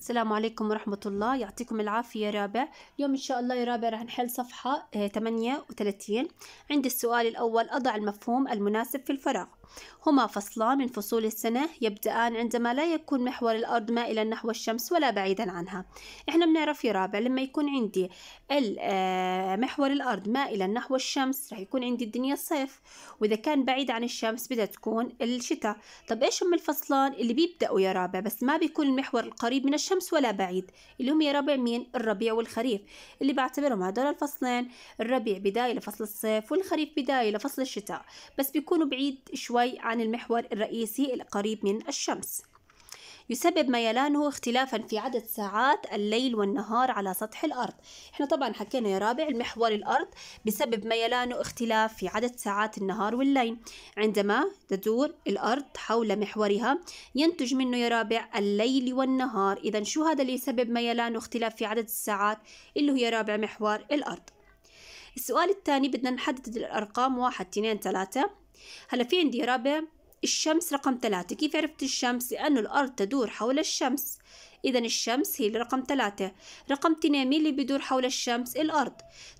السلام عليكم ورحمة الله يعطيكم العافية يا رابع اليوم إن شاء الله يا رابع رح نحل صفحة 38 آه، عند السؤال الأول أضع المفهوم المناسب في الفراغ هما فصلان من فصول السنة يبدأان عندما لا يكون محور الأرض مائلا نحو الشمس ولا بعيدا عنها إحنا بنعرف في رابع لما يكون عندي آه، محور الأرض مائلا نحو الشمس رح يكون عندي الدنيا صيف وإذا كان بعيد عن الشمس بدها تكون الشتاء طب إيش هم الفصلان اللي بيبدأوا يا رابع بس ما بيكون المحور القريب من الشمس ولا بعيد اللي هم يا رابع مين الربيع والخريف اللي بعتبرهم هدول الفصلين الربيع بداية لفصل الصيف والخريف بداية لفصل الشتاء بس بيكونوا بعيد شوي شوي عن المحور الرئيسي القريب من الشمس يسبب ميلانه اختلافا في عدد ساعات الليل والنهار على سطح الأرض احنا طبعا حكينا يا رابع المحور الأرض بسبب ميلانه اختلاف في عدد ساعات النهار والليل عندما تدور الأرض حول محورها ينتج منه يا رابع الليل والنهار إذا شو هذا اللي يسبب ميلانه اختلاف في عدد الساعات اللي هو يا رابع محور الأرض السؤال الثاني بدنا نحدد الأرقام واحد اثنين ثلاثة هلا في عندي رابع الشمس رقم ثلاثة كيف عرفت الشمس؟ لأنه الأرض تدور حول الشمس إذا الشمس هي رقم ثلاثة رقم اثنين مين اللي بيدور حول الشمس؟ الأرض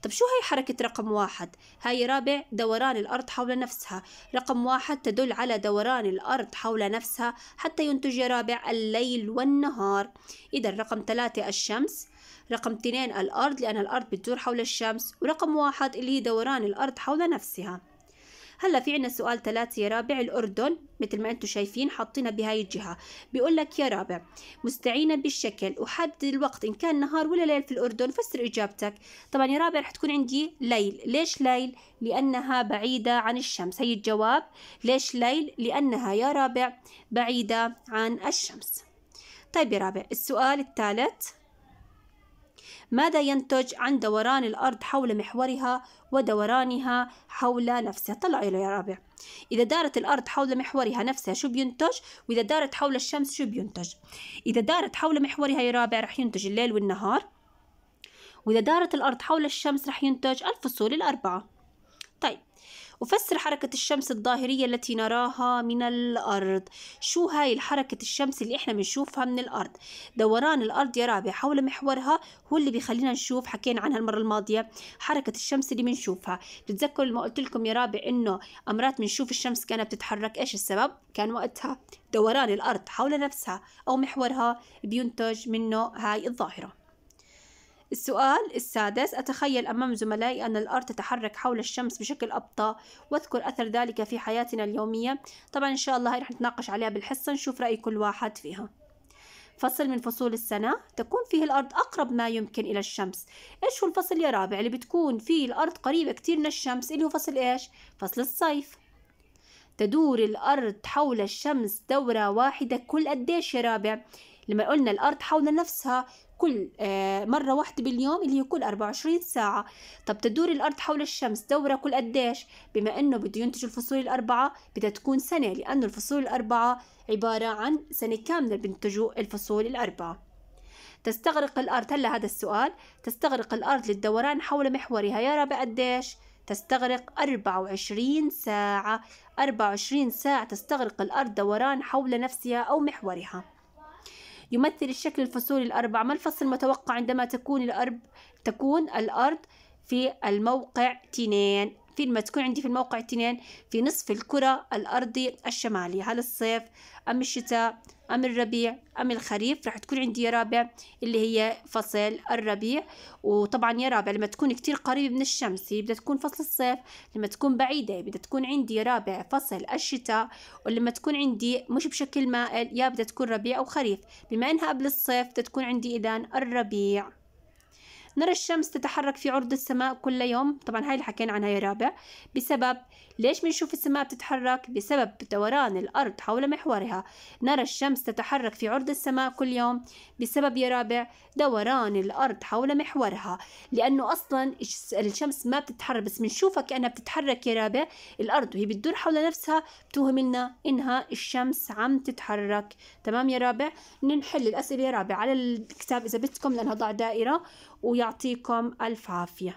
طب شو هي حركة رقم واحد؟ هاي رابع دوران الأرض حول نفسها رقم واحد تدل على دوران الأرض حول نفسها حتى ينتج رابع الليل والنهار إذا رقم ثلاثة الشمس رقم اثنين الأرض لأن الأرض بتدور حول الشمس ورقم واحد اللي هي دوران الأرض حول نفسها هلا في عنا سؤال ثلاثة يا رابع الأردن مثل ما أنتم شايفين حاطينها بهاي الجهة بيقول لك يا رابع مستعينة بالشكل وحدد الوقت إن كان نهار ولا ليل في الأردن فسر إجابتك طبعا يا رابع رح تكون عندي ليل ليش ليل لأنها بعيدة عن الشمس هي الجواب ليش ليل لأنها يا رابع بعيدة عن الشمس طيب يا رابع السؤال الثالث ماذا ينتج عن دوران الأرض حول محورها ودورانها حول نفسها طلعوا له يا رابع إذا دارت الأرض حول محورها نفسها شو بينتج وإذا دارت حول الشمس شو بينتج إذا دارت حول محورها يا رابع رح ينتج الليل والنهار وإذا دارت الأرض حول الشمس رح ينتج الفصول الأربعة طيب أفسر حركة الشمس الظاهرية التي نراها من الأرض شو هاي الحركة الشمس اللي إحنا بنشوفها من الأرض دوران الأرض يا رابع حول محورها هو اللي بيخلينا نشوف حكينا عنها المرة الماضية حركة الشمس اللي بنشوفها بتتذكروا لما قلت لكم يا رابع إنه أمرات بنشوف الشمس كانت بتتحرك إيش السبب كان وقتها دوران الأرض حول نفسها أو محورها بينتج منه هاي الظاهرة السؤال السادس أتخيل أمام زملائي أن الأرض تتحرك حول الشمس بشكل أبطأ واذكر أثر ذلك في حياتنا اليومية طبعا إن شاء الله هاي رح نتناقش عليها بالحصة نشوف رأي كل واحد فيها فصل من فصول السنة تكون فيه الأرض أقرب ما يمكن إلى الشمس إيش هو الفصل يا رابع اللي بتكون فيه الأرض قريبة كتير من الشمس اللي هو فصل إيش فصل الصيف تدور الأرض حول الشمس دورة واحدة كل قديش يا رابع لما قلنا الأرض حول نفسها كل آه، مرة واحدة باليوم اللي هي كل 24 ساعة طب تدور الأرض حول الشمس دورة كل قديش بما أنه بده ينتج الفصول الأربعة بدها تكون سنة لأنه الفصول الأربعة عبارة عن سنة كاملة بينتجوا الفصول الأربعة تستغرق الأرض هلا هذا السؤال تستغرق الأرض للدوران حول محورها يا رب قديش تستغرق 24 ساعة 24 ساعة تستغرق الأرض دوران حول نفسها أو محورها يمثل الشكل الفصولي الأربع ما الفصل المتوقع عندما تكون الأرض تكون الأرض في الموقع 2 ما تكون عندي في الموقع اثنين في نصف الكرة الأرضي الشمالي هل الصيف أم الشتاء أم الربيع أم الخريف راح تكون عندي يا رابع اللي هي فصل الربيع وطبعا يا رابع لما تكون كتير قريبة من الشمس هي بدها تكون فصل الصيف لما تكون بعيدة بدها تكون عندي يا رابع فصل الشتاء ولما تكون عندي مش بشكل مائل يا بدها تكون ربيع أو خريف بما إنها قبل الصيف بدها تكون عندي إذا الربيع نرى الشمس تتحرك في عرض السماء كل يوم طبعا هاي اللي حكينا عنها يا رابع بسبب ليش بنشوف السماء بتتحرك بسبب دوران الأرض حول محورها نرى الشمس تتحرك في عرض السماء كل يوم بسبب يا رابع دوران الأرض حول محورها لأنه أصلا الشمس ما بتتحرك بس بنشوفها كأنها بتتحرك يا رابع الأرض وهي بتدور حول نفسها بتوهم لنا إنها الشمس عم تتحرك تمام يا رابع نحل الأسئلة يا رابع على الكتاب إذا بدكم لأنها ضع دائرة ويا ويعطيكم ألف عافية